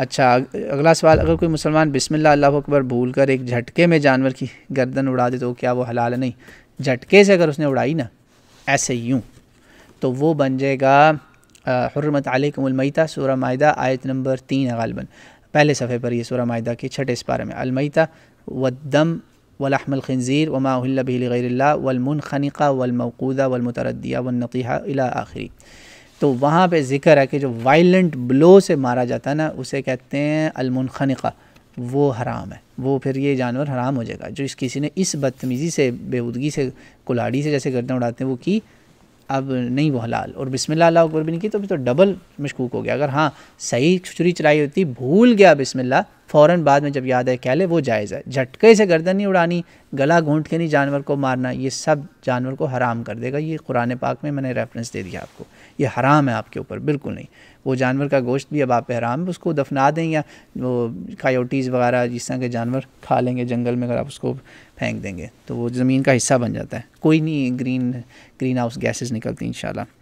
अच्छा अगला सवाल अगर कोई मुसलमान बिस्मिल्लाह अल्लाह अकबर भूल कर एक झटके में जानवर की गर्दन उड़ा दे तो क्या वो हलाल नहीं झटके से अगर उसने उड़ाई ना ऐसे यूँ तो वो बन जाएगा हरमत अलकमलमैता सूरा माहा आयत नंबर तीन गालबन पहले सफ़े पर यह सूरा माहा के छठे इस इस्पारे में अलमैता वदम वलाहमल खनज़ीर वमा बिलगैरल्ला वलमुन खनिका वलमकूदा वलमतरदिया वनक़ी इला आखिरी तो वहाँ पे ज़िक्र है कि जो वायलेंट ब्लो से मारा जाता है ना उसे कहते हैं अलमनखनिका वो हराम है वो फिर ये जानवर हराम हो जाएगा जो इस किसी ने इस बदतमीज़ी से बेहूदगी से कुलाड़ी से जैसे गर्दन उड़ाते हैं वो की अब नहीं वो हलाल और बिस्मिल्लाह अल्लाह अकबर भी नहीं की तो फिर तो डबल मशकूक हो गया अगर हाँ सही छुरी चलाई होती भूल गया बिस्मिल्लाह फ़ौर बाद में जब याद है कह ले वो जायज़ है झटके से गर्दन नहीं उड़ानी गला घूंट के नहीं जानवर को मारना ये सब जानवर को हराम कर देगा ये कुरान पाक में मैंने रेफरेंस दे दिया आपको ये हराम है आपके ऊपर बिल्कुल नहीं वो जानवर का गोश्त भी अब आप हराम है उसको दफना दें या वो कायोटीज़ वगैरह जिस तरह के जानवर खा लेंगे जंगल में अगर आप उसको फेंक देंगे तो वो ज़मीन का हिस्सा बन जाता है कोई नहीं ग्रीन ग्रीन हाउस गैसेज निकलती इन शाला